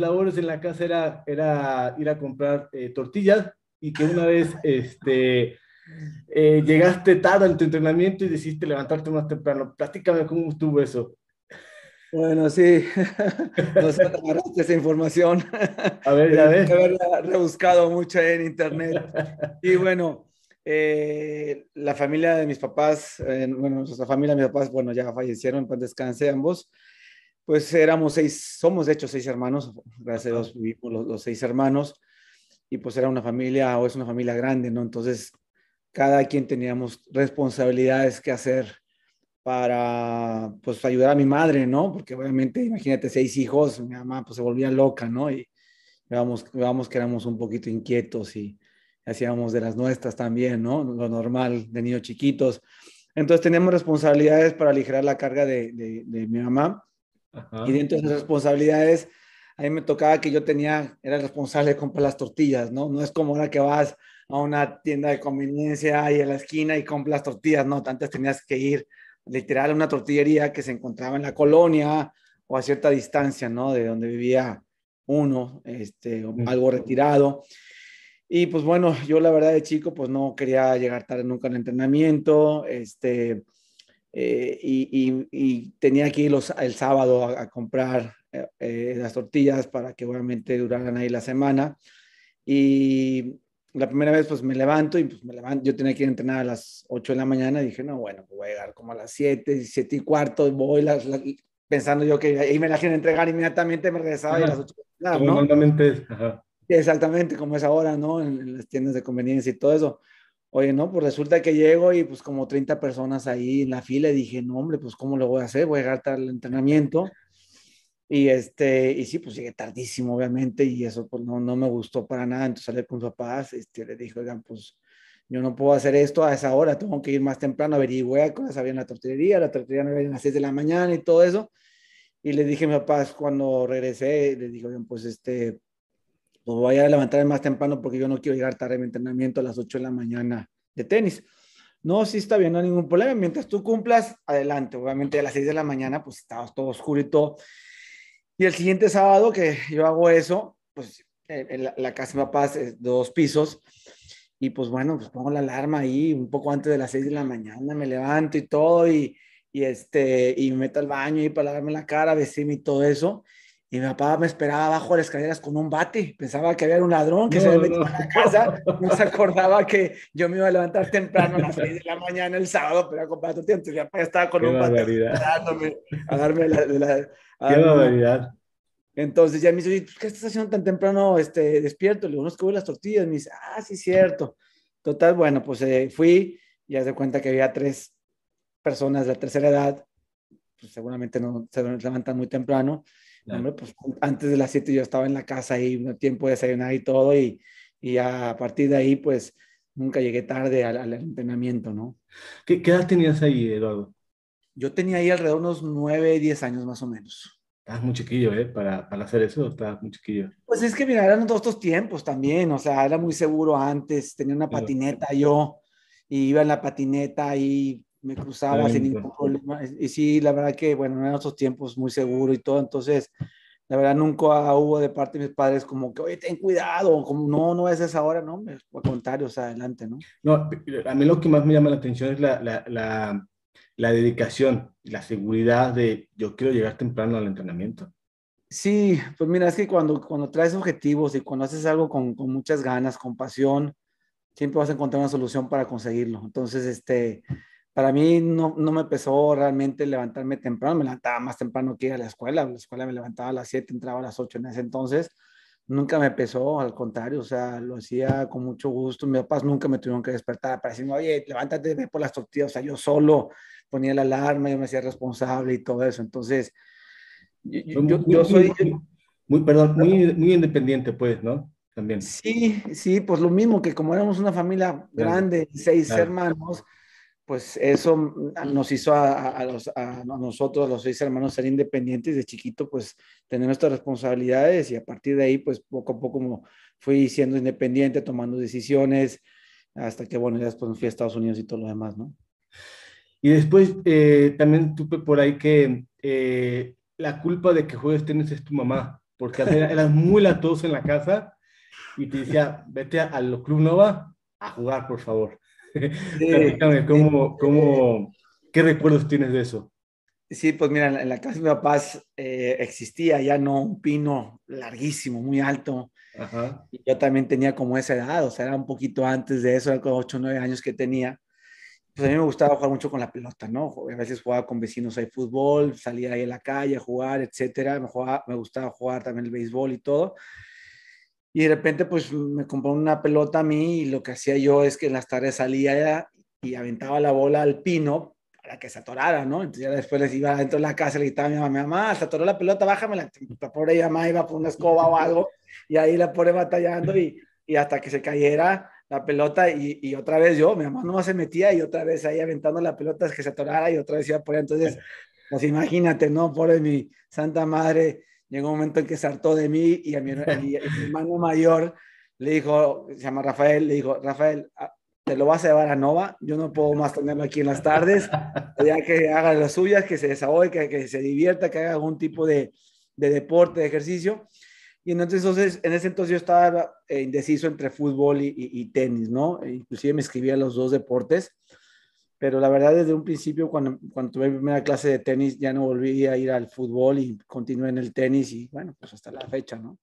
labores en la casa era, era ir a comprar eh, tortillas y que una vez este, eh, llegaste tarde en tu entrenamiento y decidiste levantarte más temprano. Platícame cómo estuvo eso. Bueno, sí, nos agarraste esa información. A ver, ya ves. Haberla rebuscado mucho en internet. Y bueno, eh, la familia de mis papás, bueno, nuestra familia, mis papás, bueno, ya fallecieron, pues descanse ambos pues éramos seis, somos de hecho seis hermanos, gracias a Dios vivimos los, seis hermanos, y pues era una familia, o es una familia grande, ¿no? Entonces, cada quien teníamos responsabilidades que hacer para, pues, ayudar a mi madre, ¿no? Porque obviamente, imagínate, seis hijos, mi mamá, pues, se volvía loca, ¿no? Y veamos, veamos que éramos un poquito inquietos y hacíamos de las nuestras también, ¿no? Lo normal de niños chiquitos. Entonces, teníamos responsabilidades para aligerar la carga de, de mi mamá y dentro de esas responsabilidades, a mí me tocaba que yo tenía, era el responsable de comprar las tortillas, ¿no? No es como ahora que vas a una tienda de conveniencia ahí a la esquina y compras tortillas, no, antes tenías que ir literal a una tortillería que se encontraba en la colonia o a cierta distancia, ¿no? De donde vivía uno, este, algo retirado. Y pues bueno, yo la verdad de chico pues no quería llegar tarde nunca al entrenamiento, este, eh, y, tenía que ir el sábado a, comprar eh, eh, las tortillas para que obviamente duraran ahí la semana. Y la primera vez pues me levanto y pues me levanto, yo tenía que ir a entrenar a las 8 de la mañana y dije, no, bueno, pues voy a llegar como a las 7, 7 y cuarto, voy las, pensando yo que ahí me la quieren entregar inmediatamente, me regresaba a las 8 de la ¿no? Exactamente, como es ahora, ¿no? en, las tiendas de conveniencia y todo eso. Oye, no, pues resulta que llego y pues como 30 personas ahí en la fila y dije, no, hombre, pues cómo lo voy a hacer, voy a llegar tarde al entrenamiento. Y este, y sí, pues llegué tardísimo, obviamente, y eso pues no, no me gustó para nada. Entonces salí con su papás, este, le dije, oigan, pues yo no puedo hacer esto a esa hora, tengo que ir más temprano, averigüé cosas, había en la tortillería, la tortillería no había a las 6 de la mañana y todo eso. Y le dije a mis papás cuando regresé, le dije, oigan, pues este, pues voy a levantar más temprano porque yo no quiero llegar tarde a mi entrenamiento a las 8 de la mañana de tenis. No, sí está bien, no hay ningún problema. Mientras tú cumplas, adelante. Obviamente a las 6 de la mañana, pues estaba todo oscuro y todo. Y el siguiente sábado que yo hago eso, pues eh, en la, casa de mi papá es dos pisos. Y pues bueno, pues pongo la alarma ahí un poco antes de las 6 de la mañana, me levanto y todo, y, y este, y me meto al baño y para lavarme la cara, vestirme y todo eso. Y mi papá me esperaba abajo de las escaleras con un bate. Pensaba que había un ladrón que se había metido a la casa. No se acordaba que yo me iba a levantar temprano a las 6 de la mañana el sábado para comprar tu tiempo. Mi papá estaba con un bate a darme la. Qué Entonces ya me dice, pues, ¿qué estás haciendo tan temprano este, despierto? Le digo, no es que voy las tortillas. Me dice, ah, sí, cierto. Total, bueno, pues eh, fui y ya se cuenta que había tres personas de la tercera edad. Pues, seguramente no se levantan muy temprano pues, antes de las 7 yo estaba en la casa y un tiempo de desayunar y todo, y, y a partir de ahí, pues nunca llegué tarde al, entrenamiento, ¿no? ¿Qué, edad tenías ahí, Eduardo? Yo tenía ahí alrededor unos 9, 10 años más o menos. Estás muy chiquillo, ¿eh? Para, para hacer eso, estás muy chiquillo. Pues es que, mira, eran todos estos tiempos también, o sea, era muy seguro antes, tenía una patineta yo, y iba en la patineta y me cruzaba sin ningún problema. Y sí, la verdad que, bueno, en otros tiempos muy seguro y todo, entonces, la verdad nunca hubo de parte de mis padres como que, oye, ten cuidado, como no, no es esa hora, ¿no? Al contrario, o sea, adelante, ¿no? No, a mí lo que más me llama la atención es la, la, la, la dedicación, la seguridad de yo quiero llegar temprano al entrenamiento. Sí, pues mira, es que cuando, cuando traes objetivos y cuando haces algo con, con muchas ganas, con pasión, siempre vas a encontrar una solución para conseguirlo. Entonces, este, para mí no, no, me pesó realmente levantarme temprano, me levantaba más temprano que ir a la escuela, la escuela me levantaba a las 7, entraba a las 8 en ese entonces, nunca me pesó, al contrario, o sea, lo hacía con mucho gusto, mis papás nunca me tuvieron que despertar para decirme, oye, levántate, ve por las tortillas, o sea, yo solo ponía la alarma, yo me hacía responsable y todo eso, entonces, yo, yo, soy... Muy, perdón, muy, muy independiente, pues, ¿no? También. Sí, sí, pues lo mismo que como éramos una familia grande, seis hermanos, pues eso mm, ah. nos hizo a, a, a nosotros, los seis hermanos, ser independientes de chiquito, pues tener nuestras responsabilidades y a partir de ahí, pues poco a poco como fui siendo independiente, tomando decisiones, hasta que, bueno, ya después fui a Estados Unidos y todo lo demás, ¿no? Y después eh, también tuve por ahí que eh, la culpa de que juegues tenis es tu mamá, porque eras muy latoso en la casa y te decía, vete al Club Nova a jugar, por favor. cómo, ¿qué recuerdos tienes de eso? Sí, pues mira, en la casa de mi papá eh, existía ya no un pino larguísimo, muy alto. Ajá. yo también tenía como esa edad, o sea, era un poquito antes de eso, era como 8 o 9 años que tenía. Pues a mí me gustaba jugar mucho con la pelota, ¿no? A veces jugaba con vecinos ahí fútbol, salía ahí a la calle a jugar, etcétera. me gustaba jugar también el béisbol y todo. Y de repente, pues me compró una pelota a mí y lo que hacía yo es que en las tardes salía y aventaba la bola al pino para que se atorara, ¿no? Entonces ya después les iba dentro de la casa, le gritaba a mi mamá, mamá, se atoró la pelota, bájamela. Pues, la pobre mamá iba por una escoba o algo y ahí la pobre batallando y, y hasta que se cayera la pelota y, y, otra vez yo, mi mamá nomás se metía y otra vez ahí aventando la pelota es que se atorara y otra vez iba por ahí. Entonces, pues imagínate, ¿no? Pobre mi santa madre, llegó un momento en que se de mí y a mi, hermano mayor le dijo, se llama Rafael, le dijo, Rafael, ah, te lo vas a llevar a Nova, yo no puedo más tenerlo aquí en las tardes, ya que haga las suyas, que se desahogue, que, que se divierta, que haga algún tipo de, de deporte, de ejercicio. Y entonces, entonces, en ese entonces yo estaba eh, indeciso entre fútbol y, y, y, tenis, ¿no? Inclusive me escribía los dos deportes pero la verdad desde un principio cuando, cuando tuve mi primera clase de tenis ya no volví a ir al fútbol y continué en el tenis y bueno, pues hasta la fecha, ¿no?